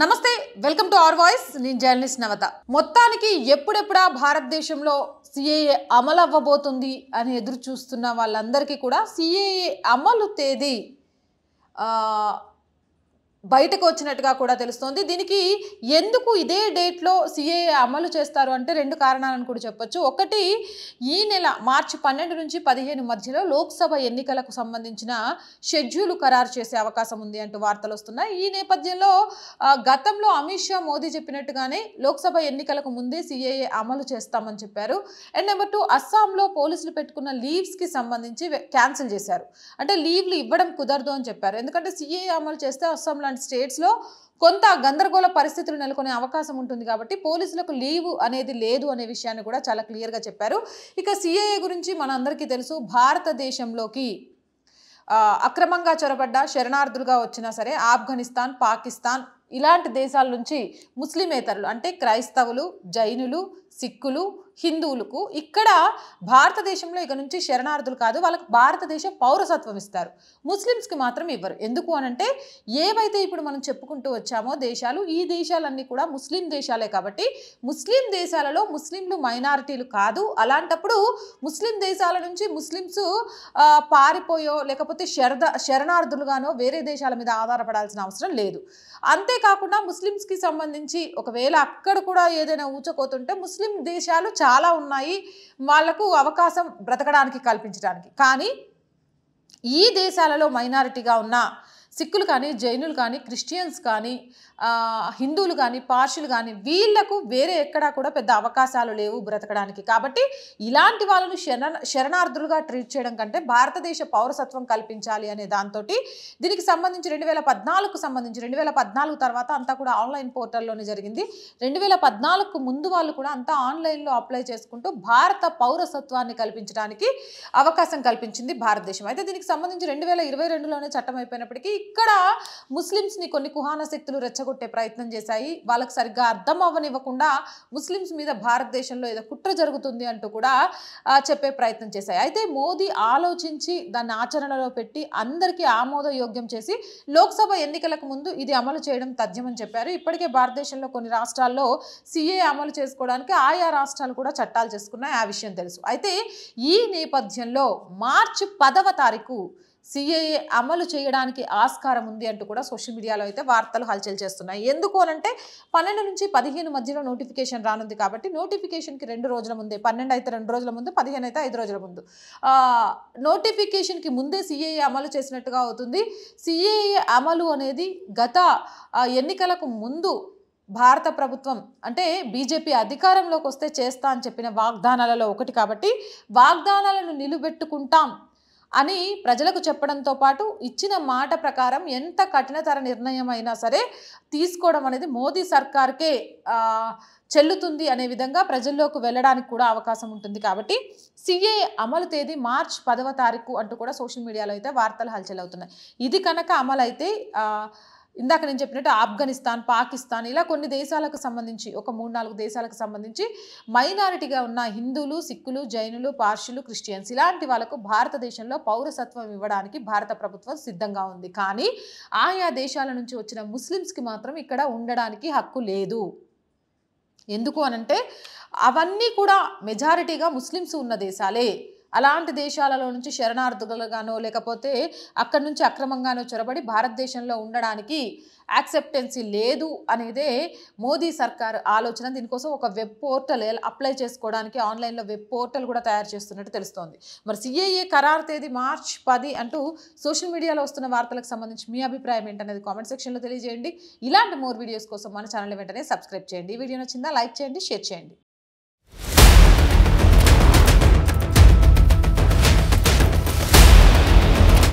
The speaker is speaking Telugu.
నమస్తే వెల్కమ్ టు అవర్ వాయిస్ నేను జర్నలిస్ట్ నవత మొత్తానికి ఎప్పుడెప్పుడా భారతదేశంలో సిఏఏ అమలు అవ్వబోతుంది అని ఎదురు చూస్తున్న వాళ్ళందరికీ కూడా సిఏఏ అమలు తేదీ బయటకు వచ్చినట్టుగా కూడా తెలుస్తోంది దీనికి ఎందుకు ఇదే డేట్లో సిఏ అమలు చేస్తారు అంటే రెండు కారణాలను కూడా చెప్పొచ్చు ఒకటి ఈ నెల మార్చి పన్నెండు నుంచి పదిహేను మధ్యలో లోక్సభ ఎన్నికలకు సంబంధించిన షెడ్యూలు ఖరారు చేసే అవకాశం ఉంది అంటూ వార్తలు వస్తున్నాయి ఈ నేపథ్యంలో గతంలో అమిత్ షా మోదీ చెప్పినట్టుగానే లోక్సభ ఎన్నికలకు ముందే సిఏఏ అమలు చేస్తామని చెప్పారు అండ్ నెంబర్ టూ అస్సాంలో పోలీసులు పెట్టుకున్న లీవ్స్కి సంబంధించి క్యాన్సిల్ చేశారు అంటే లీవ్లు ఇవ్వడం కుదరదు అని చెప్పారు ఎందుకంటే సిఏఏ అమలు చేస్తే అస్సాంలో లాంటి స్టేట్స్లో కొంత గందరగోళ పరిస్థితులు నెలకొనే అవకాశం ఉంటుంది కాబట్టి పోలీసులకు లీవ్ అనేది లేదు అనే విషయాన్ని కూడా చాలా క్లియర్గా చెప్పారు ఇక సిఏఏ గురించి మనందరికీ తెలుసు భారతదేశంలోకి అక్రమంగా చొరబడ్డ శరణార్థులుగా వచ్చినా సరే ఆఫ్ఘనిస్తాన్ పాకిస్తాన్ ఇలాంటి దేశాల నుంచి ముస్లిమేతరులు అంటే క్రైస్తవులు జైనులు సిక్కులు హిందువులకు ఇక్కడ భారతదేశంలో ఇక నుంచి శరణార్థులు కాదు వాళ్ళకు భారతదేశ పౌరసత్వం ఇస్తారు ముస్లిమ్స్కి మాత్రం ఇవ్వరు ఎందుకు అనంటే ఏవైతే ఇప్పుడు మనం చెప్పుకుంటూ వచ్చామో దేశాలు ఈ దేశాలన్నీ కూడా ముస్లిం దేశాలే కాబట్టి ముస్లిం దేశాలలో ముస్లింలు మైనారిటీలు కాదు అలాంటప్పుడు ముస్లిం దేశాల నుంచి ముస్లిమ్స్ పారిపోయో లేకపోతే శరద శరణార్థులుగానో వేరే దేశాల మీద ఆధారపడాల్సిన అవసరం లేదు అంతేకాకుండా ముస్లిమ్స్కి సంబంధించి ఒకవేళ అక్కడ కూడా ఏదైనా ఊచకోతుంటే ముస్లిం ముస్లిం దేశాలు చాలా ఉన్నాయి వాళ్లకు అవకాశం బ్రతకడానికి కల్పించడానికి కానీ ఈ దేశాలలో మైనారిటీగా ఉన్న సిక్కులు కానీ జైనులు కానీ క్రిస్టియన్స్ కానీ హిందువులు కానీ పార్షులు కానీ వీళ్లకు వేరే ఎక్కడా కూడా పెద్ద అవకాశాలు లేవు బ్రతకడానికి కాబట్టి ఇలాంటి వాళ్ళను శరణ శరణార్థులుగా ట్రీట్ చేయడం కంటే భారతదేశ పౌరసత్వం కల్పించాలి అనే దాంతో దీనికి సంబంధించి రెండు వేల పద్నాలుగుకు సంబంధించి రెండు వేల పద్నాలుగు తర్వాత అంతా కూడా ఆన్లైన్ పోర్టల్లోనే జరిగింది రెండు వేల పద్నాలుగుకు ముందు వాళ్ళు కూడా అంతా ఆన్లైన్లో అప్లై చేసుకుంటూ భారత పౌరసత్వాన్ని కల్పించడానికి అవకాశం కల్పించింది భారతదేశం అయితే దీనికి సంబంధించి రెండు వేల ఇరవై రెండులోనే చట్టం అయిపోయినప్పటికీ ఇక్కడ ముస్లిమ్స్ని కొన్ని కుహాన శక్తులు రెచ్చగొట్టే ప్రయత్నం చేశాయి వాళ్ళకి సరిగ్గా అర్థం అవ్వనివ్వకుండా ముస్లిమ్స్ మీద భారతదేశంలో ఏదో కుట్ర జరుగుతుంది అంటూ కూడా చెప్పే ప్రయత్నం చేశాయి అయితే మోదీ ఆలోచించి దాన్ని ఆచరణలో పెట్టి అందరికీ ఆమోదయోగ్యం చేసి లోక్సభ ఎన్నికలకు ముందు ఇది అమలు చేయడం తథ్యమని చెప్పారు ఇప్పటికే భారతదేశంలో కొన్ని రాష్ట్రాల్లో సిఏ అమలు చేసుకోవడానికి ఆయా రాష్ట్రాలు కూడా చట్టాలు చేసుకున్నాయి ఆ విషయం తెలుసు అయితే ఈ నేపథ్యంలో మార్చి పదవ తారీఖు సిఏఏ అమలు చేయడానికి ఆస్కారం ఉంది అంటూ కూడా సోషల్ మీడియాలో అయితే వార్తలు హల్చల్ చేస్తున్నాయి ఎందుకు అనంటే పన్నెండు నుంచి పదిహేను మధ్యలో నోటిఫికేషన్ రానుంది కాబట్టి నోటిఫికేషన్కి రెండు రోజుల ముందే పన్నెండు అయితే రెండు రోజుల ముందు పదిహేను అయితే ఐదు రోజుల ముందు నోటిఫికేషన్కి ముందే సిఏఏ అమలు చేసినట్టుగా అవుతుంది సిఏఏ అమలు అనేది గత ఎన్నికలకు ముందు భారత ప్రభుత్వం అంటే బీజేపీ అధికారంలోకి వస్తే చేస్తా అని చెప్పిన వాగ్దానాలలో ఒకటి కాబట్టి వాగ్దానాలను నిలబెట్టుకుంటాం అని ప్రజలకు చెప్పడంతో పాటు ఇచ్చిన మాట ప్రకారం ఎంత కఠినతర నిర్ణయం అయినా సరే తీసుకోవడం అనేది మోదీ సర్కార్కే చెల్లుతుంది అనే విధంగా ప్రజల్లోకి వెళ్ళడానికి కూడా అవకాశం ఉంటుంది కాబట్టి సిఏ అమలు తేదీ మార్చ్ పదవ తారీఖు అంటూ కూడా సోషల్ మీడియాలో అయితే వార్తలు హల్చల్ అవుతున్నాయి ఇది కనుక అమలైతే ఇందాక నేను చెప్పినట్టు ఆఫ్ఘనిస్తాన్ పాకిస్తాన్ ఇలా కొన్ని దేశాలకు సంబంధించి ఒక మూడు నాలుగు దేశాలకు సంబంధించి మైనారిటీగా ఉన్న హిందువులు సిక్కులు జైనులు పార్షులు క్రిస్టియన్స్ ఇలాంటి వాళ్లకు భారతదేశంలో పౌరసత్వం ఇవ్వడానికి భారత ప్రభుత్వం సిద్ధంగా ఉంది కానీ ఆయా దేశాల నుంచి వచ్చిన ముస్లిమ్స్కి మాత్రం ఇక్కడ ఉండడానికి హక్కు లేదు ఎందుకు అనంటే అవన్నీ కూడా మెజారిటీగా ముస్లిమ్స్ ఉన్న దేశాలే అలాంటి దేశాలలో నుంచి శరణార్థులుగానో లేకపోతే అక్కడి నుంచి అక్రమంగానో చొరబడి భారతదేశంలో ఉండడానికి యాక్సెప్టెన్సీ లేదు అనేదే మోదీ సర్కార్ ఆలోచన దీనికోసం ఒక వెబ్ పోర్టల్ అప్లై చేసుకోవడానికి ఆన్లైన్లో వెబ్ పోర్టల్ కూడా తయారు చేస్తున్నట్టు తెలుస్తోంది మరి సిఏఏ ఖరారు తేదీ మార్చ్ పది అంటూ సోషల్ మీడియాలో వస్తున్న వార్తలకు సంబంధించి మీ అభిప్రాయం ఏంటనేది కామెంట్ సెక్షన్లో తెలియజేయండి ఇలాంటి మోర్ వీడియోస్ కోసం మన ఛానల్ వెంటనే సబ్స్క్రైబ్ చేయండి ఈ వీడియో నచ్చిందా లైక్ చేయండి షేర్ చేయండి